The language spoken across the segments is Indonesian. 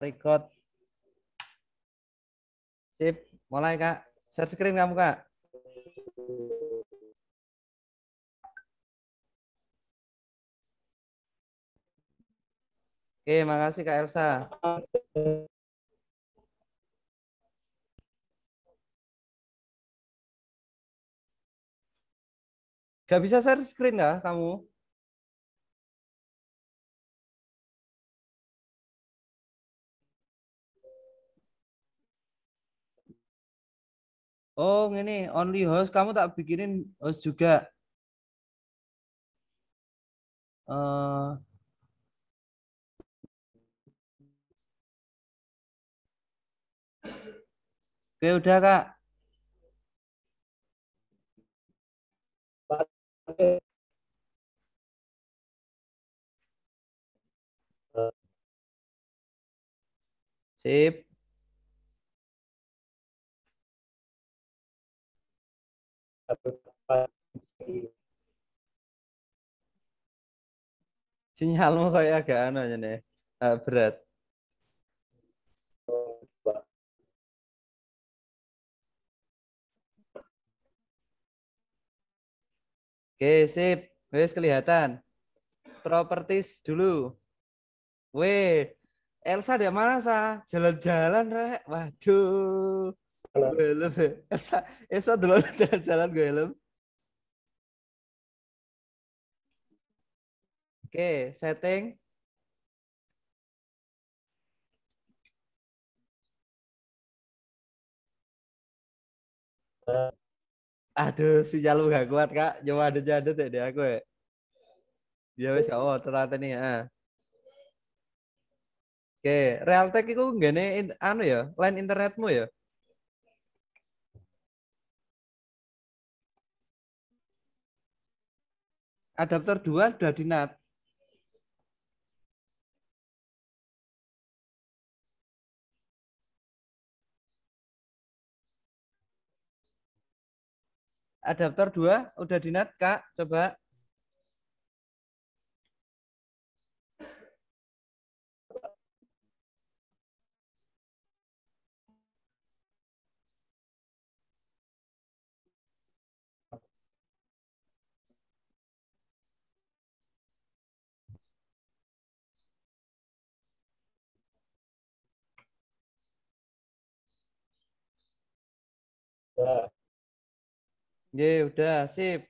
record. Sip, mulai Kak. Share screen kamu Kak. Oke, makasih Kak Elsa. Gak bisa share screen kah kamu? Oh, ini only host kamu tak bikinin host juga. Uh, Oke, udah, Kak. Sip. sinyalmu kayak agak anu nih uh, berat Oke, sip. Wes kelihatan. Properties dulu. Weh, Elsa di mana, Sa? Jalan-jalan, Rek. Waduh gue helm ya dulu jalan-jalan gue helm oke setting Aduh, si jalur gak kuat, Kak. Coba ada jadet ya dia aku ya. Ya wis, oh ternyata nih, ah. Oke, Realtek itu gak anu ya, line internetmu ya? adaptor 2 sudah di NAT. Adaptor 2 udah di NAT, Kak. Coba Ya, udah sip.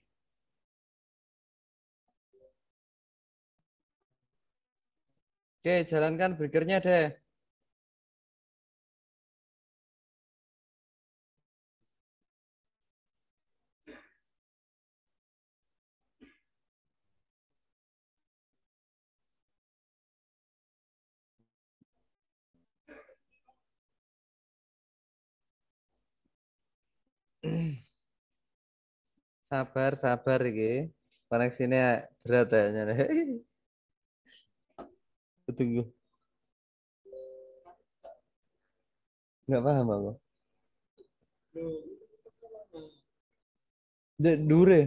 Oke, jalankan burgernya deh. sabar sabar iki koneksinya berat ya tunggu nggak paham aku Dek dure.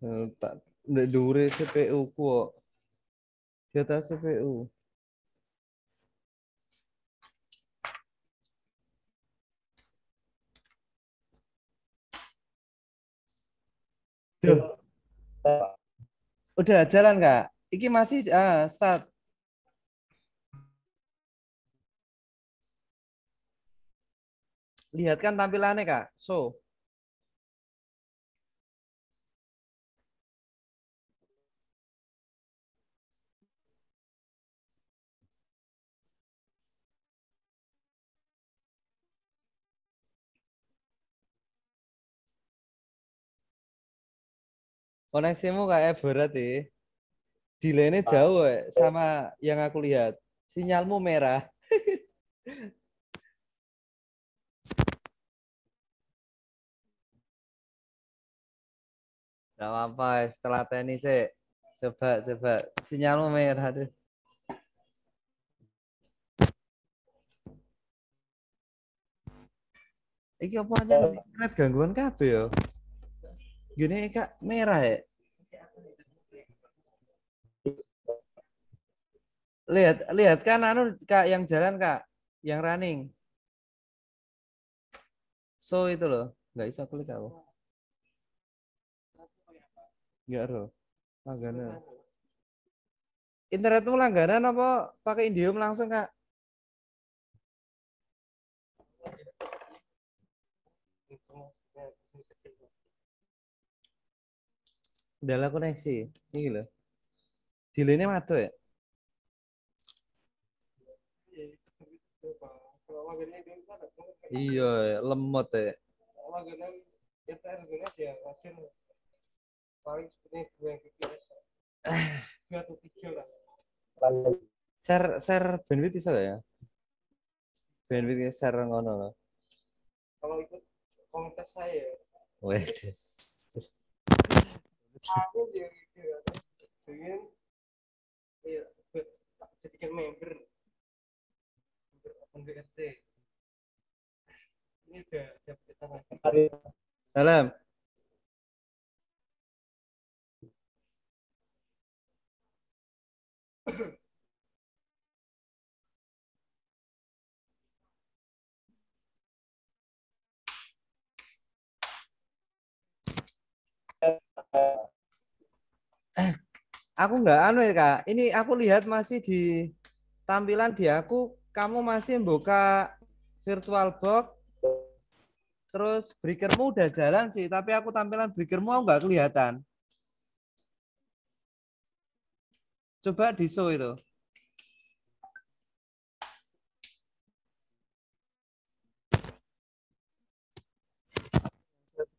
Eh, tak dek dure CPU ku kok. Di atas CPU. Duh. Udah jalan kak. Iki masih ah, start. Lihatkan tampilannya kak. So. koneksimu kayak berat ya. Delaynya ah. jauh eh, sama yang aku lihat. Sinyalmu merah. Gak apa-apa, eh, setelah tenis sih. Eh. Coba, coba. Sinyalmu merah deh. Iki apa aja? Internet gangguan kabeh ya. Gini Kak, merah ya? Lihat, lihat kan anu Kak yang jalan Kak, yang running. So itu loh, nggak bisa klik aku. Nggak roh. Langganan. Internetmu langganan apa pakai Indium langsung Kak? kendala koneksi. Ini loh. delay ini matu ya? Iya, lemot ya. ser, Share share bandwidth bisa ya? Bandwidth share ngono loh. Kalau ikut komunitas saya. Wes pengen gitu, ya. iya tak jadikan member member BRT ini udah dapat kita dalam Uh, Eh. aku nggak anu ya kak ini aku lihat masih di tampilan di aku kamu masih membuka virtual box terus breakermu udah jalan sih tapi aku tampilan breakermu aku nggak kelihatan coba di show itu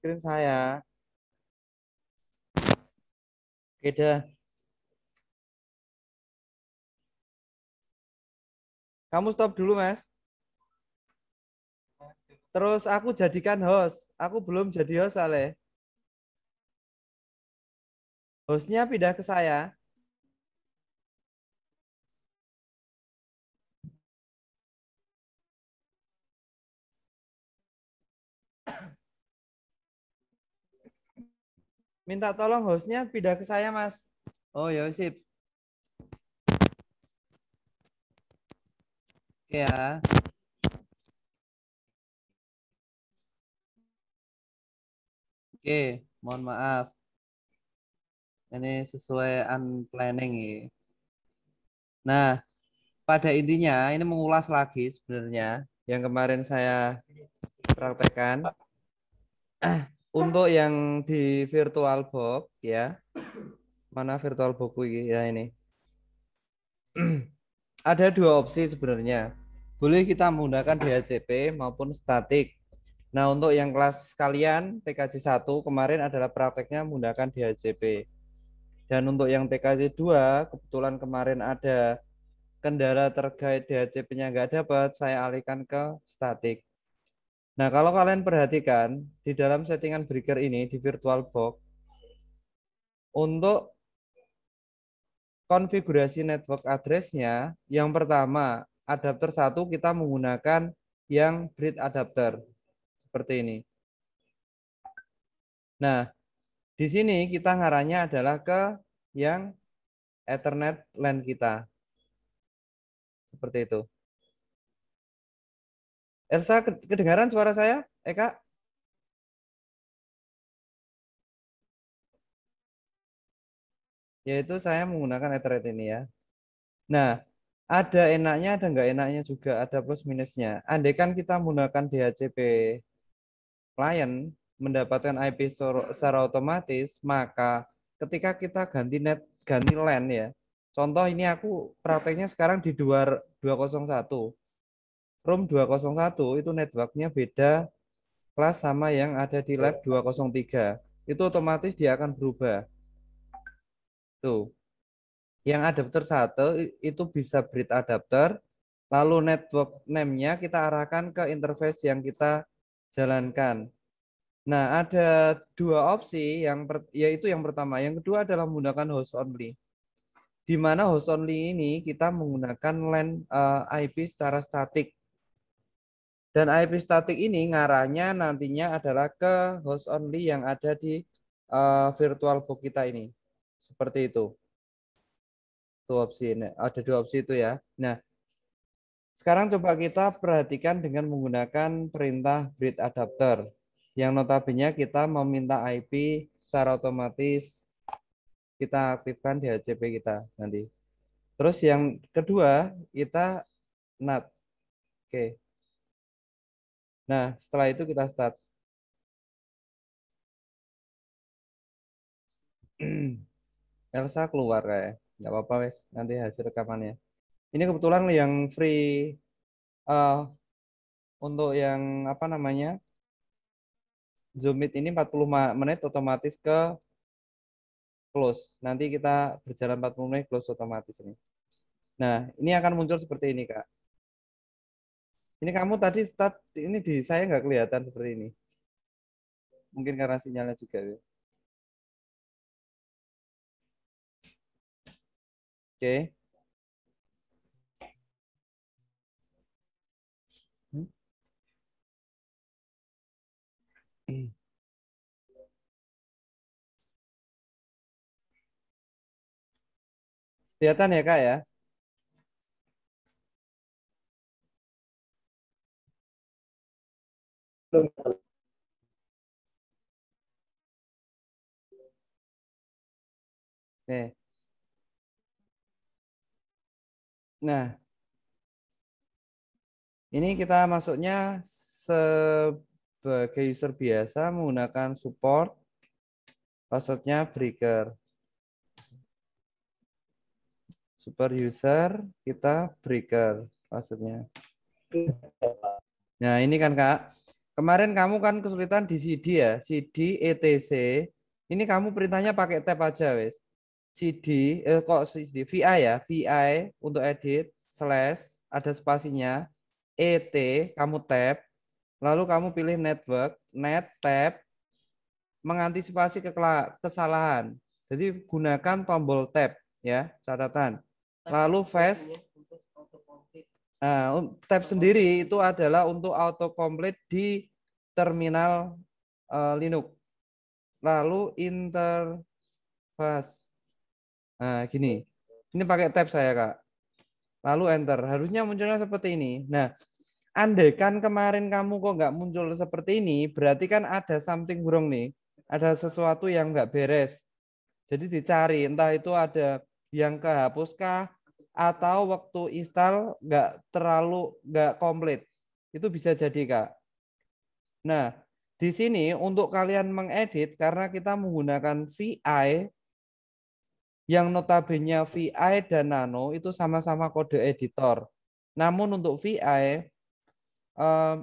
screen saya beda. Kamu stop dulu, Mas. Terus aku jadikan host. Aku belum jadi host, Ale. Hostnya pindah ke saya. minta tolong hostnya pindah ke saya mas oh ya sip ya oke mohon maaf ini sesuai unplanning ya nah pada intinya ini mengulas lagi sebenarnya yang kemarin saya praktekkan untuk yang di virtual box ya mana virtual box ini ya ini ada dua opsi sebenarnya boleh kita menggunakan DHCP maupun statik nah untuk yang kelas kalian TKJ 1 kemarin adalah prakteknya menggunakan DHCP dan untuk yang TKJ 2 kebetulan kemarin ada kendala terkait DHCP-nya nggak dapat saya alihkan ke statik Nah, kalau kalian perhatikan di dalam settingan breaker ini di virtual box untuk konfigurasi network address-nya, yang pertama adapter satu kita menggunakan yang bridge adapter seperti ini. Nah, di sini kita ngarahnya adalah ke yang Ethernet LAN kita. Seperti itu. Elsa, kedengaran suara saya? Eka? Yaitu saya menggunakan Ethernet ini ya. Nah, ada enaknya, ada enggak enaknya juga, ada plus minusnya. Andaikan kita menggunakan DHCP client, mendapatkan IP secara otomatis, maka ketika kita ganti net, ganti LAN ya, contoh ini aku prakteknya sekarang di 2, 201, room 201 itu networknya beda kelas sama yang ada di lab 203. Itu otomatis dia akan berubah. Tuh. Yang adapter satu itu bisa bridge adapter, lalu network name-nya kita arahkan ke interface yang kita jalankan. Nah, ada dua opsi yang per, yaitu yang pertama, yang kedua adalah menggunakan host only. Di mana host only ini kita menggunakan LAN uh, eh, IP secara statik dan IP static ini ngarahnya nantinya adalah ke host only yang ada di uh, virtual book kita ini. Seperti itu. Tuh opsi ini. Ada dua opsi itu ya. Nah, sekarang coba kita perhatikan dengan menggunakan perintah breed adapter yang notabene kita meminta IP secara otomatis kita aktifkan di HCP kita nanti. Terus yang kedua kita NAT. Oke. Nah, setelah itu kita start. Elsa keluar kayak, nggak apa-apa wes, nanti hasil rekamannya. Ini kebetulan yang free uh, untuk yang apa namanya Zoom meet ini 40 menit otomatis ke close. Nanti kita berjalan 40 menit close otomatis ini. Nah, ini akan muncul seperti ini, Kak. Ini kamu tadi start ini di saya nggak kelihatan seperti ini. Mungkin karena sinyalnya juga ya. Oke. Okay. Hmm. Kelihatan ya, Kak ya? Oke. Nah, ini kita masuknya sebagai user biasa menggunakan support, passwordnya breaker. Super user, kita breaker passwordnya. Nah, ini kan Kak, Kemarin kamu kan kesulitan di CD ya, CD ETC. Ini kamu perintahnya pakai tab aja wes. CD eh kok CD VI ya, VI untuk edit slash ada spasinya ET kamu tab, lalu kamu pilih network, net tab mengantisipasi kesalahan. Jadi gunakan tombol tab ya, catatan. Lalu fast Nah, tab sendiri itu adalah untuk autocomplete di terminal uh, Linux. Lalu interface. Nah, gini. Ini pakai tab saya, Kak. Lalu enter. Harusnya munculnya seperti ini. Nah, andaikan kemarin kamu kok nggak muncul seperti ini, berarti kan ada something wrong nih. Ada sesuatu yang nggak beres. Jadi dicari, entah itu ada yang kehapuskah, atau waktu install nggak terlalu nggak komplit. Itu bisa jadi kak. Nah di sini untuk kalian mengedit karena kita menggunakan VI yang notabene VI dan Nano itu sama-sama kode editor. Namun untuk VI eh,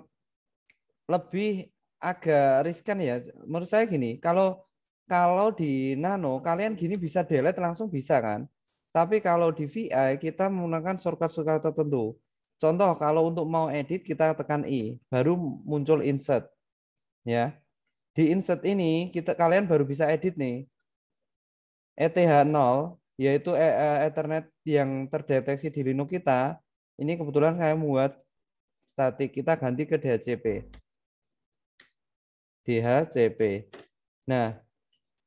lebih agak riskan ya. Menurut saya gini, kalau kalau di Nano kalian gini bisa delete langsung bisa kan? Tapi kalau di VI kita menggunakan shortcut-shortcut tertentu. Contoh kalau untuk mau edit kita tekan i, baru muncul insert. Ya. Di insert ini kita kalian baru bisa edit nih. ETH0 yaitu e, e, Ethernet yang terdeteksi di Linux kita. Ini kebetulan saya buat statik kita ganti ke DHCP. DHCP. Nah,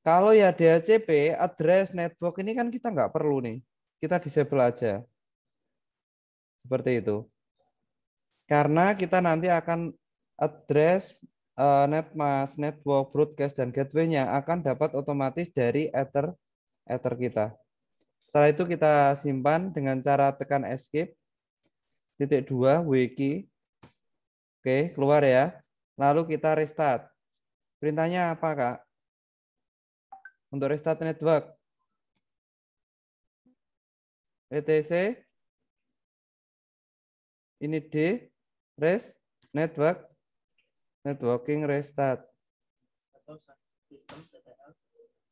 kalau ya DHCP, address, network ini kan kita nggak perlu nih. Kita disable aja. Seperti itu. Karena kita nanti akan address uh, eh, netmask, network, broadcast, dan gateway-nya akan dapat otomatis dari Ether, Ether kita. Setelah itu kita simpan dengan cara tekan escape, titik 2, wiki. Oke, keluar ya. Lalu kita restart. Perintahnya apa, Kak? Untuk restart network. ETC ini D rest network networking restart atau sistem CTL sistem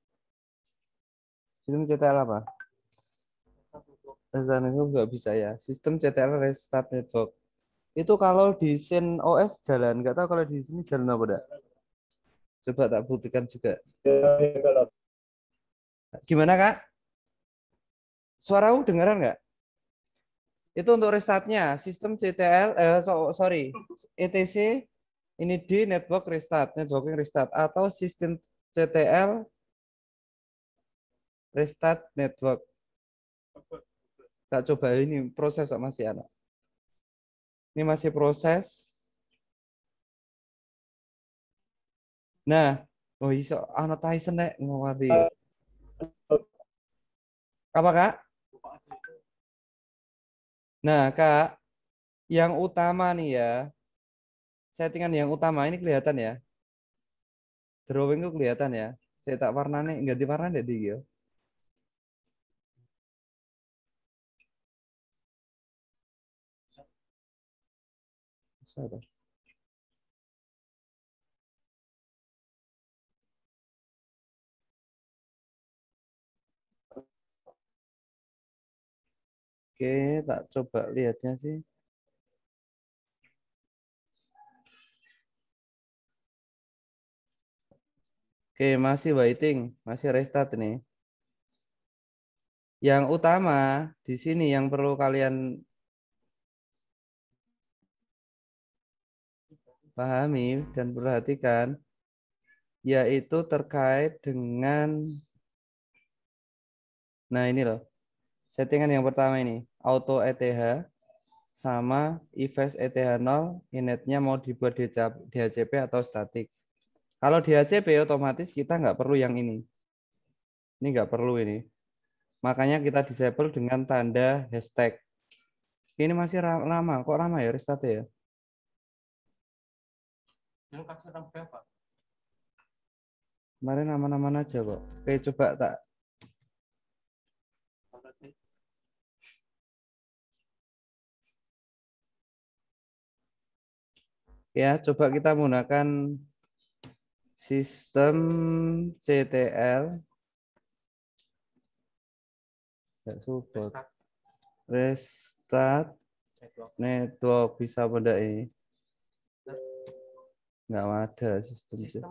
apa restart network nggak bisa ya sistem CTL restart network itu kalau di sin OS jalan nggak tahu kalau di sini jalan apa enggak coba tak buktikan juga ya, ya, kalau Gimana kak? Suara U dengaran nggak? Itu untuk restartnya sistem CTL, eh, so, sorry, ETC, ini di network restart, networking restart, atau sistem CTL restart network. tak coba ini proses sama si anak. Ini masih proses. Nah, oh iso anak nek ngawari. Apa kak? Nah kak, yang utama nih ya, settingan yang utama ini kelihatan ya. Drawing Drawingku kelihatan ya. Saya tak warnanya, ganti warna jadi ya. Saya Oke, tak coba lihatnya sih. Oke, masih waiting, masih restart nih. Yang utama di sini yang perlu kalian pahami dan perhatikan yaitu terkait dengan nah ini loh. Settingan yang pertama ini, auto ETH sama invest e e ETH0 inetnya mau dibuat DHCP atau statik. Kalau DHCP otomatis kita nggak perlu yang ini. Ini nggak perlu ini. Makanya kita disable dengan tanda hashtag. Ini masih lama, kok lama ya restart ya? Kemarin aman-aman aja kok. Oke, coba tak Ya, coba kita menggunakan sistem CTL Tidak support. Restart network, bisa benda ini. Enggak ada sistem. sistem.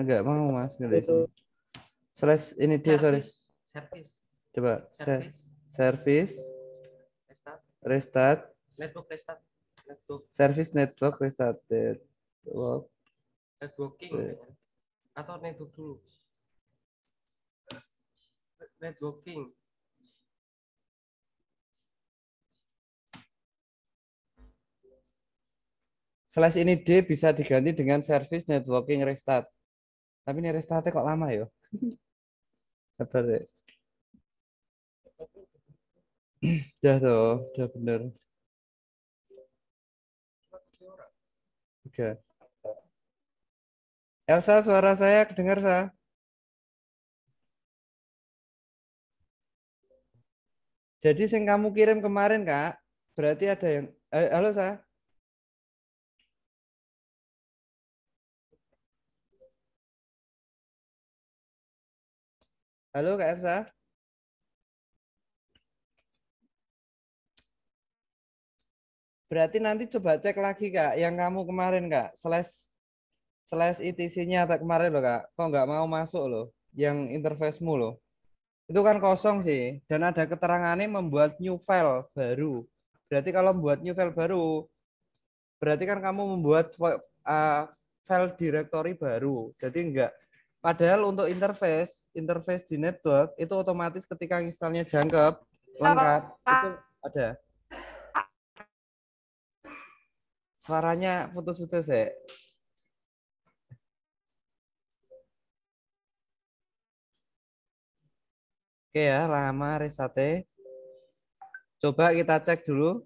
enggak mau Mas Selesai ini dia sorry. Service. Coba service. service. Restart. Restart. Network restart. Service network restarted. Work. Networking ya. atau network dulu? Networking. Slash ini D bisa diganti dengan service networking restart. Tapi ini restartnya kok lama ya? Sabar ya. Udah tuh, udah bener. Tiga. Elsa, suara saya kedengar, Sa? Jadi yang kamu kirim kemarin, Kak, berarti ada yang... Eh, halo, Sa? Halo, Kak Elsa? Berarti nanti coba cek lagi kak, yang kamu kemarin kak, slash slash ITC-nya e kemarin loh kak, kok nggak mau masuk loh, yang interface-mu loh. Itu kan kosong sih, dan ada keterangannya membuat new file baru. Berarti kalau membuat new file baru, berarti kan kamu membuat file directory baru. Jadi enggak. Padahal untuk interface, interface di network itu otomatis ketika installnya jangkep lengkap itu ada. Suaranya putus-putus ya. Oke ya, lama resate. Coba kita cek dulu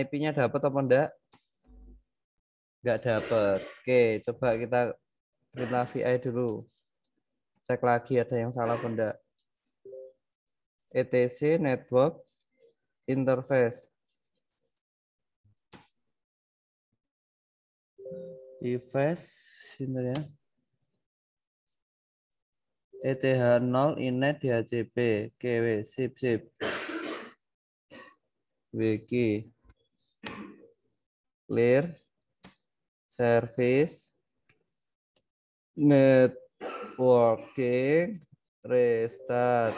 IP-nya dapat apa enggak? Enggak dapat. Oke, coba kita kita VI dulu. Cek lagi ada yang salah apa enggak. ETC network interface. Device sinter ya. ETH 0 inet DHCP KW sip sip. wiki, clear service networking restart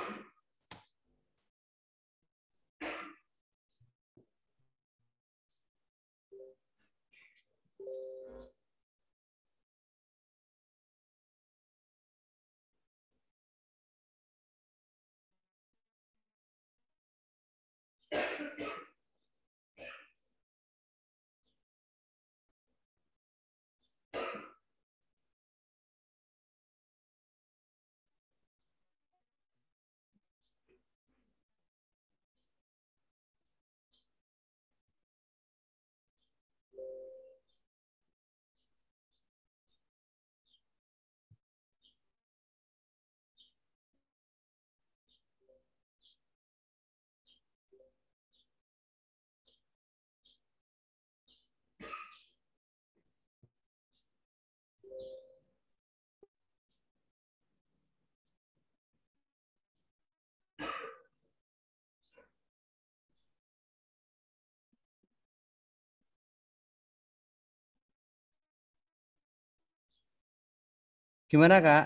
Gimana kak?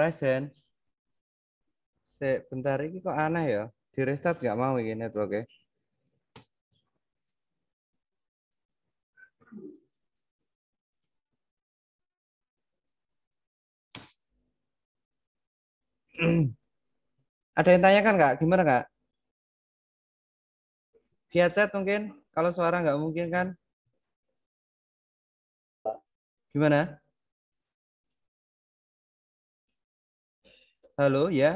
Resen? Sebentar ini kok aneh ya? Di restart nggak mau ini ya? Ada yang tanyakan kak? Gimana kak? Via chat mungkin? Kalau suara nggak mungkin kan? Gimana? Halo, ya.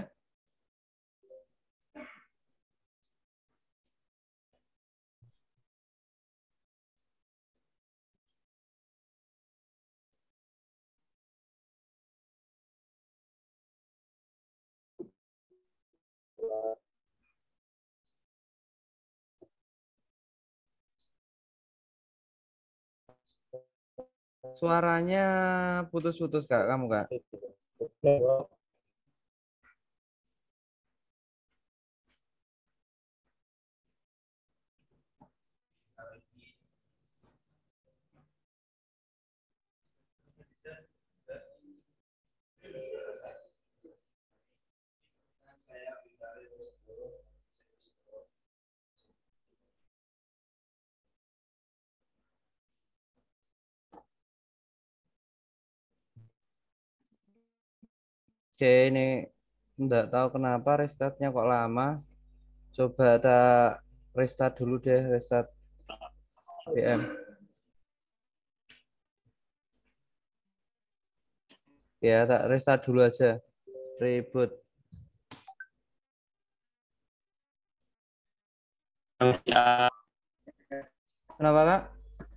Suaranya putus-putus kak kamu kak. Oke ini enggak tahu kenapa restartnya kok lama. Coba tak restart dulu deh, restart PM. Ya, tak restart dulu aja. Reboot. Kenapa, Kak?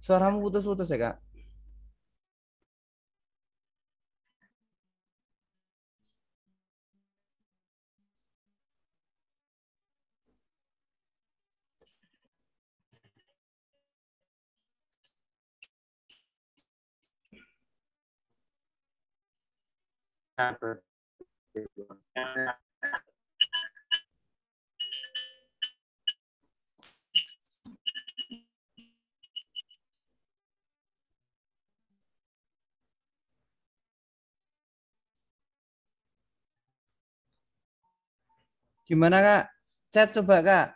Suaramu putus-putus ya, Kak? Gimana kak? Chat coba kak.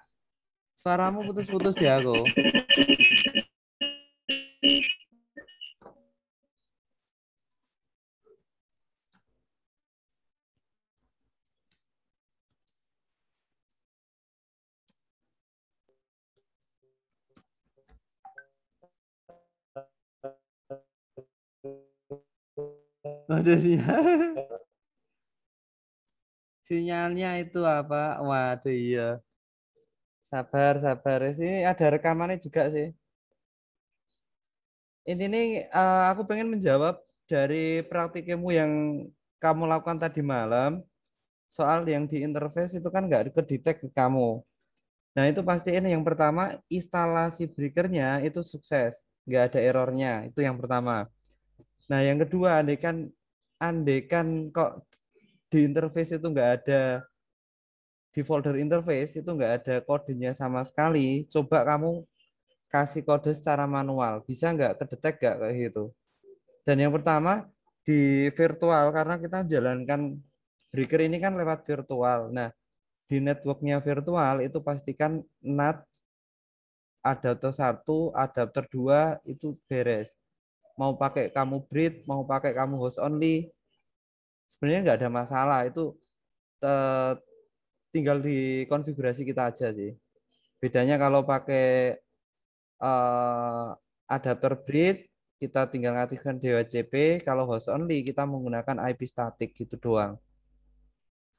Suaramu putus-putus ya aku. Waduh, sinyalnya itu apa? Waduh, iya. Sabar, sabar. Ini ada rekamannya juga sih. Intinya uh, aku pengen menjawab dari praktikimu yang kamu lakukan tadi malam, soal yang di interface itu kan nggak kedetek ke kamu. Nah itu pasti ini yang pertama instalasi breakernya itu sukses, nggak ada errornya, itu yang pertama. Nah yang kedua, andai kan andekan kok di interface itu nggak ada di folder interface itu nggak ada kodenya sama sekali. Coba kamu kasih kode secara manual, bisa nggak kedetek nggak kayak gitu. Dan yang pertama di virtual karena kita jalankan breaker ini kan lewat virtual. Nah di networknya virtual itu pastikan NAT adapter satu, adapter dua itu beres mau pakai kamu breed, mau pakai kamu host only, sebenarnya nggak ada masalah. Itu eh, tinggal di konfigurasi kita aja sih. Bedanya kalau pakai uh, adapter breed, kita tinggal ngaktifkan DHCP. Kalau host only, kita menggunakan IP static gitu doang.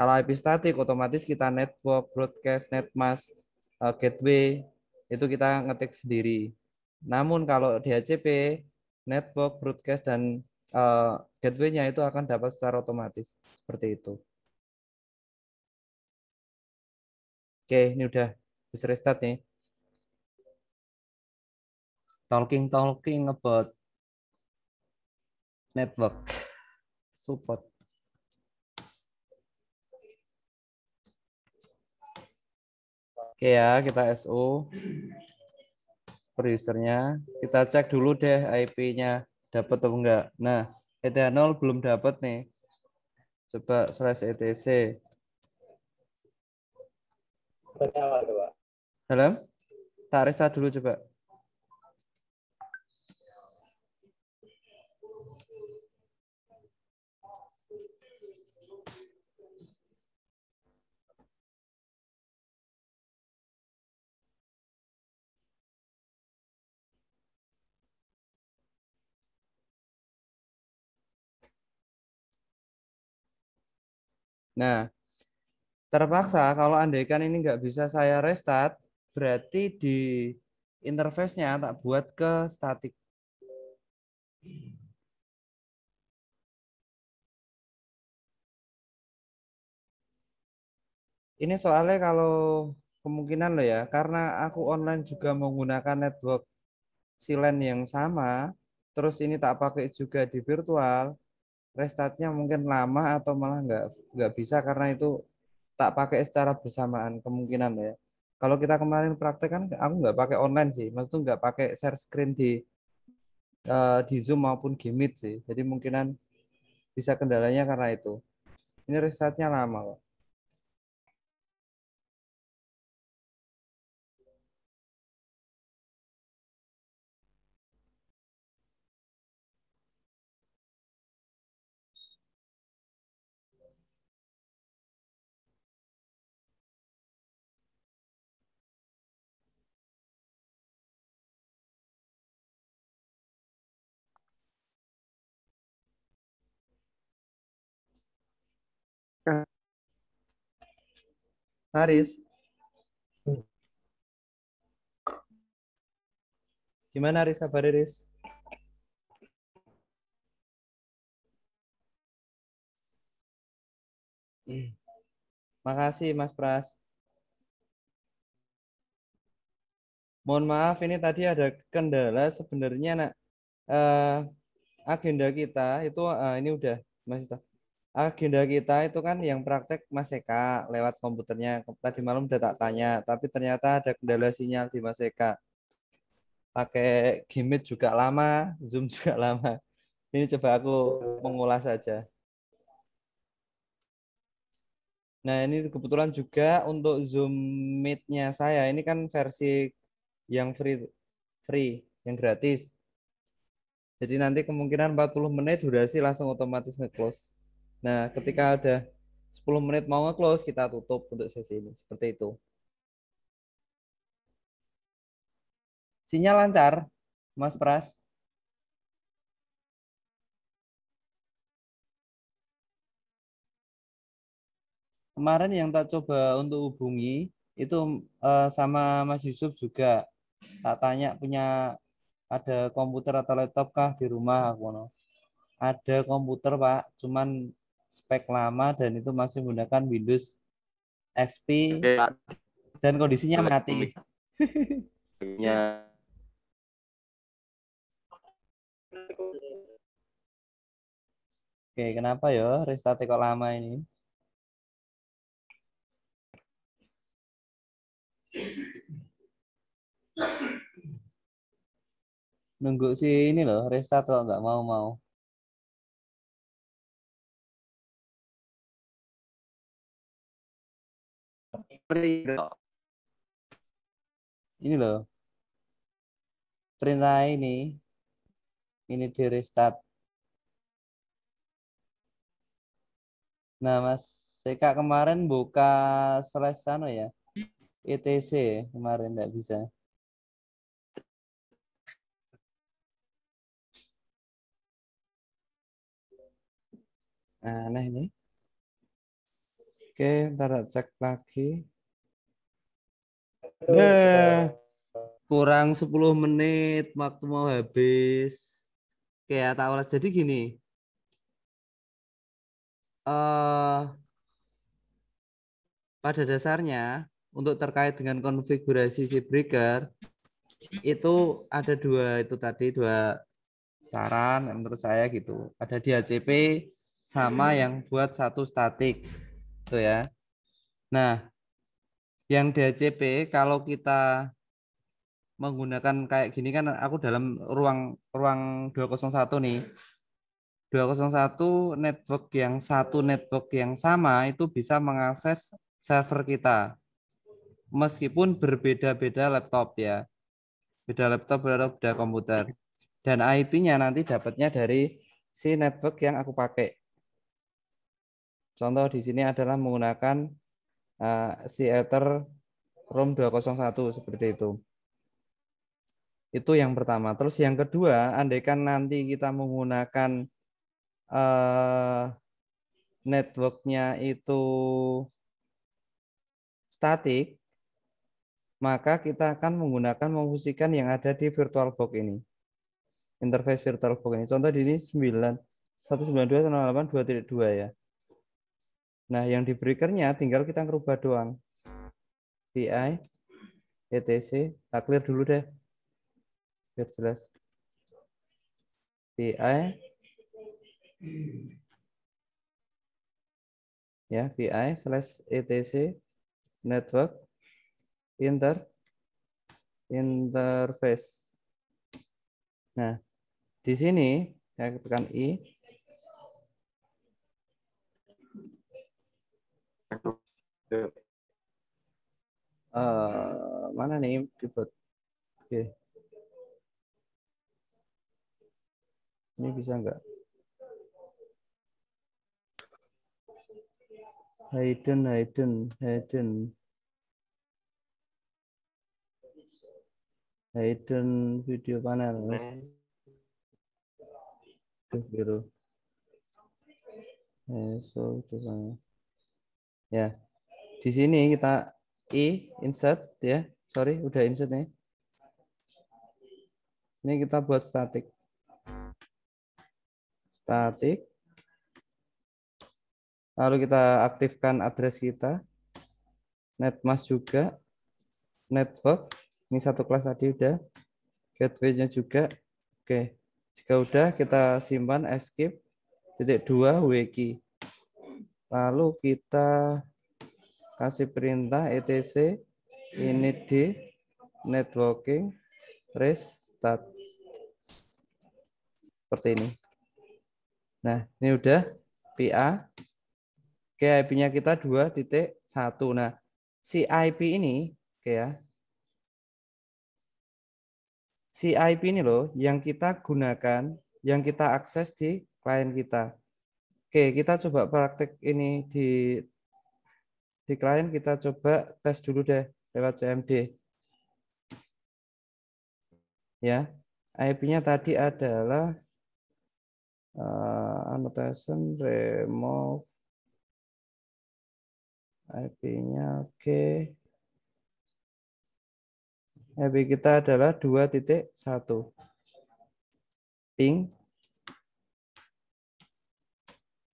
Kalau IP static, otomatis kita network, broadcast, netmask, uh, gateway, itu kita ngetik sendiri. Namun kalau DHCP, network, broadcast, dan uh, gateway-nya itu akan dapat secara otomatis. Seperti itu. Oke, ini udah bisa restart nih. Talking, talking about network support. Oke ya, kita SO per Kita cek dulu deh IP-nya dapat atau enggak. Nah, ethanol belum dapat nih. Coba slash etc. Halo? Tarisa dulu coba. Nah, terpaksa kalau andaikan ini nggak bisa saya restart, berarti di interface-nya tak buat ke static. Ini soalnya kalau kemungkinan loh ya, karena aku online juga menggunakan network silen yang sama, terus ini tak pakai juga di virtual, restartnya mungkin lama atau malah nggak nggak bisa karena itu tak pakai secara bersamaan kemungkinan ya. Kalau kita kemarin praktek kan aku nggak pakai online sih, maksudnya nggak pakai share screen di uh, di Zoom maupun Gimit sih. Jadi mungkinan bisa kendalanya karena itu. Ini restartnya lama kok. Haris. Gimana Haris kabar Haris? Makasih Mas Pras. Mohon maaf ini tadi ada kendala sebenarnya nak uh, agenda kita itu uh, ini udah masih agenda kita itu kan yang praktek Mas Eka lewat komputernya. Tadi malam udah tak tanya, tapi ternyata ada kendala sinyal di Mas Eka. Pakai Gimit juga lama, Zoom juga lama. Ini coba aku mengulas saja. Nah ini kebetulan juga untuk Zoom Meet-nya saya, ini kan versi yang free, free yang gratis. Jadi nanti kemungkinan 40 menit durasi langsung otomatis nge-close. Nah, ketika ada 10 menit mau nge-close, kita tutup untuk sesi ini. Seperti itu. Sinyal lancar, Mas Pras. Kemarin yang tak coba untuk hubungi, itu eh, sama Mas Yusuf juga. Tak tanya punya ada komputer atau laptop kah di rumah, aku Ada komputer, Pak. Cuman spek lama dan itu masih menggunakan Windows XP dan kondisinya mati. Ya. Oke, kenapa ya restart kok lama ini? Nunggu sih ini loh, restart kok nggak mau-mau. ini loh perintah ini ini di restart nah mas Seka kemarin buka selesai sana ya ETC kemarin nggak bisa nah, nah ini oke ntar cek lagi Nah, kurang 10 menit waktu mau habis. Kayak tak olah. Jadi gini. Uh, pada dasarnya untuk terkait dengan konfigurasi si breaker itu ada dua itu tadi dua saran menurut saya gitu. Ada di HCP sama yang buat satu statik. Itu ya. Nah, yang DHCP kalau kita menggunakan kayak gini kan aku dalam ruang ruang 201 nih. 201 network yang satu network yang sama itu bisa mengakses server kita. Meskipun berbeda-beda laptop ya. Beda laptop, beda, beda komputer. Dan IP-nya nanti dapatnya dari si network yang aku pakai. Contoh di sini adalah menggunakan uh, Ether room 201 seperti itu. Itu yang pertama. Terus yang kedua, andaikan nanti kita menggunakan uh, networknya itu statik, maka kita akan menggunakan memfungsikan yang ada di virtual box ini. Interface virtual box ini. Contoh di ini 9 ya. Nah, yang di breakernya tinggal kita ngerubah doang. VI, ETC, tak clear dulu deh. Biar jelas. VI, ya VI slash ETC network inter interface. Nah, di sini saya tekan I, Uh, mana nih keyboard? Oke. Okay. Ini bisa nggak? Hayden, Hayden, Hayden. Hayden video panel. Biru. Eh, so, itu Ya. Di sini kita i insert ya. Sorry, udah insert nih. Ini kita buat static. Static. Lalu kita aktifkan address kita. netmask juga. Network. Ini satu kelas tadi udah. Gateway-nya juga. Oke. Jika udah kita simpan escape titik dua wiki lalu kita kasih perintah etc ini di networking restart seperti ini. Nah, ini udah PA. ip nya kita 2.1. Nah, si IP ini oke ya. IP ini loh yang kita gunakan, yang kita akses di klien kita. Oke, kita coba praktek ini di di klien kita coba tes dulu deh lewat CMD. Ya, IP-nya tadi adalah uh, annotation remove IP-nya oke. Okay. IP kita adalah 2.1. Ping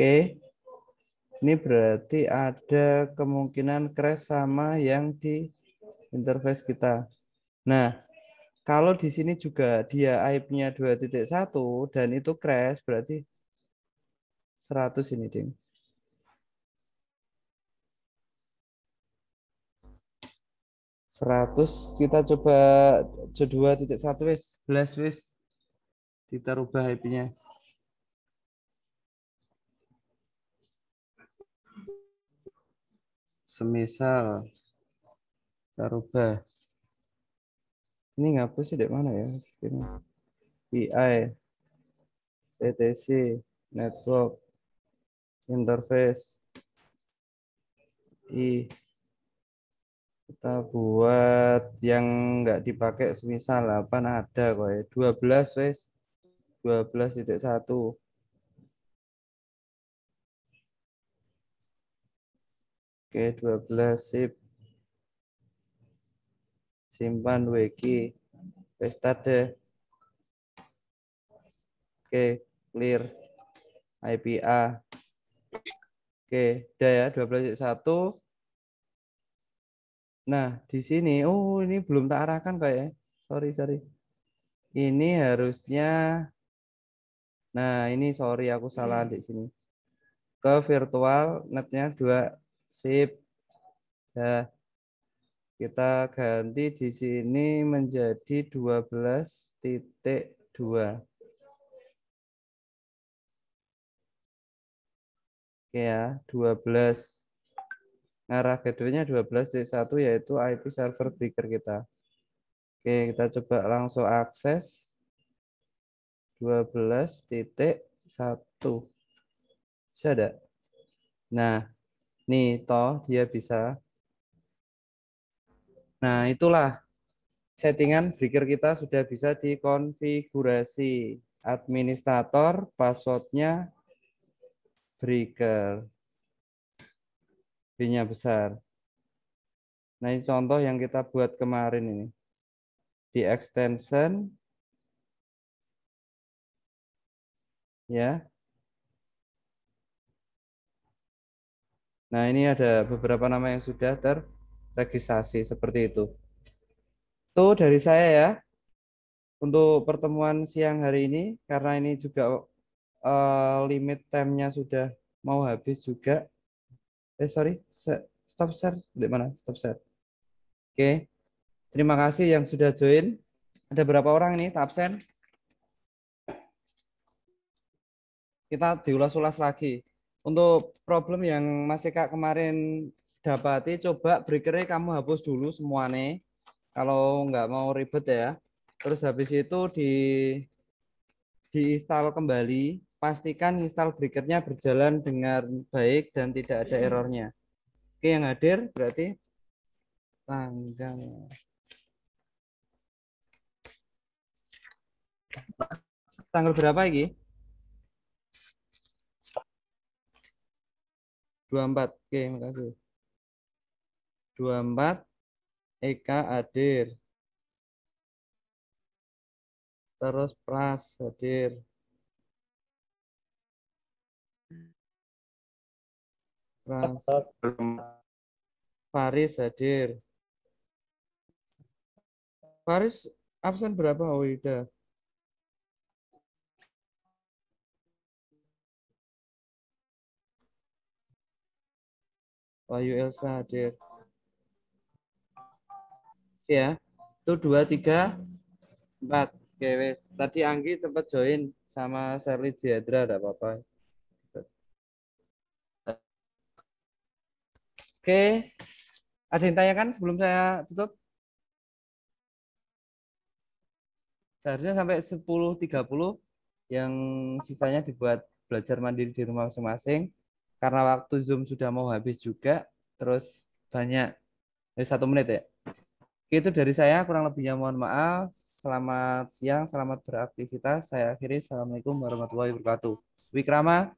Oke. Ini berarti ada kemungkinan crash sama yang di interface kita. Nah, kalau di sini juga dia IP-nya 2.1 dan itu crash berarti 100 ini, Ding. Seratus kita coba c satu wis, belas wis. Kita rubah IP-nya. semisal kita rubah ini ngapus sih dek mana ya Segini. PI ETC network interface I kita buat yang nggak dipakai semisal apa ada kok ya 12 wes 12.1 Oke, 12 sip. Simpan wiki. Restart deh. Oke, clear. IPA. Oke, udah ya 12.1. Nah, di sini oh ini belum tak arahkan kayaknya. Sorry, sorry. Ini harusnya Nah, ini sorry aku salah di sini. Ke virtual netnya 2 Sip. Ya. Kita ganti di sini menjadi 12.2. Oke ya, 12. Arah gateway-nya 12.1 yaitu IP server breaker kita. Oke, kita coba langsung akses 12.1. Bisa ada? Nah, Nih, toh dia bisa. Nah, itulah settingan breaker kita sudah bisa dikonfigurasi. Administrator, passwordnya breaker. B-nya besar. Nah, ini contoh yang kita buat kemarin ini. Di extension. Ya, Nah, ini ada beberapa nama yang sudah terregistrasi seperti itu. Itu dari saya ya untuk pertemuan siang hari ini karena ini juga uh, limit time-nya sudah mau habis juga. Eh sorry, stop share di mana? Stop share. Oke. Okay. Terima kasih yang sudah join. Ada berapa orang ini tak absen? Kita diulas-ulas lagi. Untuk problem yang masih kak kemarin dapati, coba breakernya kamu hapus dulu semuanya. Kalau nggak mau ribet ya. Terus habis itu di diinstal kembali. Pastikan install breakernya berjalan dengan baik dan tidak ada hmm. errornya. Oke, yang hadir berarti tanggal tanggal berapa ini? 24. Oke, makasih. 24 Eka Adir, Terus Pras hadir. Pras. Faris hadir. Faris absen berapa Wida? Wahyu Elsa hadir. ya. Itu dua, tiga, empat. Oke, wes. Tadi Anggi sempat join sama Sherly Jiadra, ada apa-apa. Oke. Ada yang tanya kan sebelum saya tutup? Seharusnya sampai sepuluh tiga puluh. yang sisanya dibuat belajar mandiri di rumah masing-masing karena waktu Zoom sudah mau habis juga, terus banyak dari eh, satu menit ya. Itu dari saya, kurang lebihnya mohon maaf. Selamat siang, selamat beraktivitas. Saya akhiri. Assalamualaikum warahmatullahi wabarakatuh. Wikrama,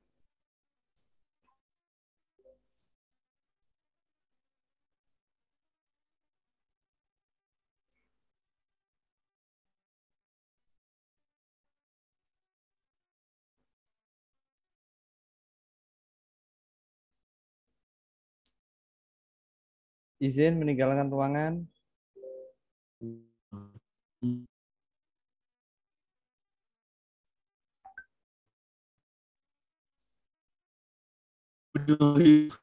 izin meninggalkan ruangan. you.